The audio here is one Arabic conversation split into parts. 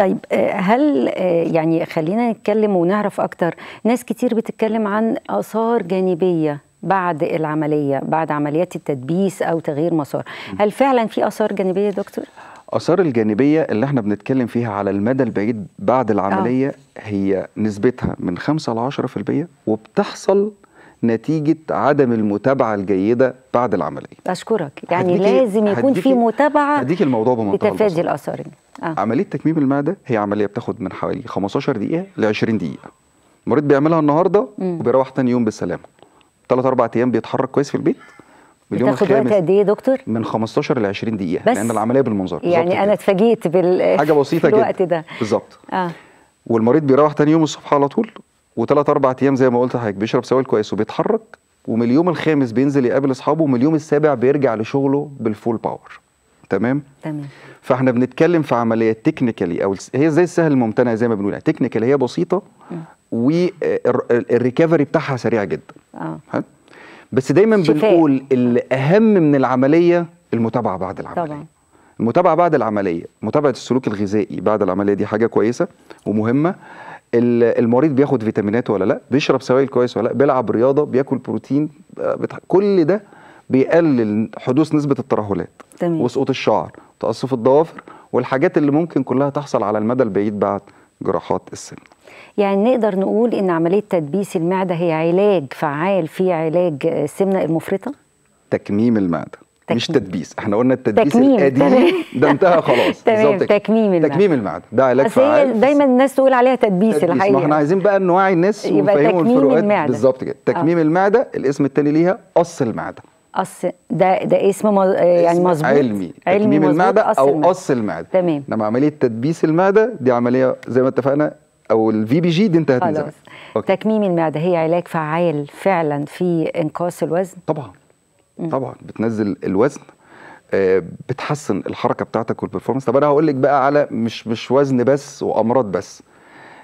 طيب آه، هل آه، يعني خلينا نتكلم ونعرف اكتر ناس كتير بتتكلم عن اثار جانبيه بعد العمليه بعد عمليات التدبيس او تغيير مسار هل فعلا في اثار جانبيه يا دكتور اثار الجانبيه اللي احنا بنتكلم فيها على المدى البعيد بعد العمليه آه. هي نسبتها من 5 ل 10% وبتحصل نتيجه عدم المتابعه الجيده بعد العمليه اشكرك يعني لازم يكون في متابعه هديك الموضوع بمنتهى لتفادي الاثار آه. عمليه تكميم المعده هي عمليه بتاخد من حوالي 15 دقيقه ل 20 دقيقه المريض بيعملها النهارده وبيروح تاني يوم بالسلامه ثلاث اربع ايام بيتحرك كويس في البيت اليوم بتاخد وقت قد ايه يا دكتور؟ من 15 ل 20 دقيقة بس لأن العملية بالمنظار يعني أنا اتفاجئت بال حاجة بسيطة جدا الوقت ده بالظبط آه. والمريض بيروح تاني يوم الصبح على طول وثلاث اربع ايام زي ما قلت لحضرتك بيشرب سوائل كويس وبيتحرك ومن اليوم الخامس بينزل يقابل اصحابه ومن اليوم السابع بيرجع لشغله بالفول باور تمام تمام فاحنا بنتكلم في عمليه تكنيكالي او هي زي السهل الممتنع زي ما بنقول تكنيكالي يعني هي بسيطه والريكفري بتاعها سريع جدا اه بس دايما شفاء. بنقول الاهم من العمليه المتابعه بعد العمليه طبعا المتابعه بعد العمليه متابعه السلوك الغذائي بعد العمليه دي حاجه كويسه ومهمه المريض بياخد فيتامينات ولا لا بيشرب سوائل كويس ولا لا بيلعب رياضه بياكل بروتين آه، بتح... كل ده بيقلل حدوث نسبه الترهلات تمام. وسقوط الشعر تقصف الضوافر والحاجات اللي ممكن كلها تحصل على المدى البعيد بعد جراحات السن يعني نقدر نقول ان عمليه تدبيس المعده هي علاج فعال في علاج آه، السمنه المفرطه تكميم المعده تكميم. مش تدبيس احنا قلنا التدبيس تكميم. القديم ده انتهى خلاص تمام تكميم المعده تكميم المعده ده علاج فعال دايما الناس تقول عليها تدبيس, تدبيس. الحقيقه ما احنا عايزين بقى نوعي الناس ونفهمهم الفروقات بالظبط كده تكميم آه. المعده الاسم التاني ليها قص المعده قص ده ده اسم مز... آه، يعني مظبوط علمي, علمي تكميم المعده او قص المعده تمام انما عمليه تدبيس المعده دي عمليه زي ما اتفقنا او الفي بي جي دي انتهت من زمان تكميم المعده هي علاج فعال فعلا في انقاص الوزن طبعا طبعا بتنزل الوزن آه، بتحسن الحركه بتاعتك والبرفورمانس طب انا هقول لك بقى على مش مش وزن بس وامراض بس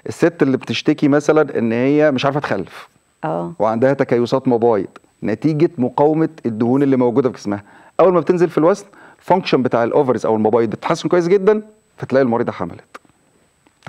الست اللي بتشتكي مثلا ان هي مش عارفه تخلف اه وعندها تكيسات مبايض نتيجه مقاومه الدهون اللي موجوده في جسمها اول ما بتنزل في الوزن فانكشن بتاع الاوفرز او المبايض بتتحسن كويس جدا فتلاقي المريضه حملت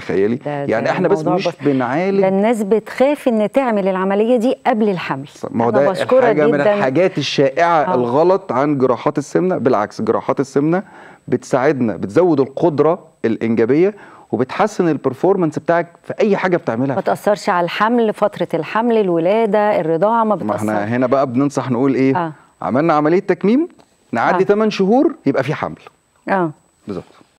تخيلي ده يعني ده احنا بس مش بنعالج ده الناس بتخاف ان تعمل العمليه دي قبل الحمل ما هو ده حاجه من الحاجات الشائعه آه. الغلط عن جراحات السمنه بالعكس جراحات السمنه بتساعدنا بتزود القدره الانجابيه وبتحسن البرفورمانس بتاعك في اي حاجه بتعملها ما تاثرش على الحمل فتره الحمل الولاده الرضاعه ما بتاثرش ما احنا هنا بقى بننصح نقول ايه آه. عملنا عمليه تكميم نعدي آه. 8 شهور يبقى في حمل اه بالظبط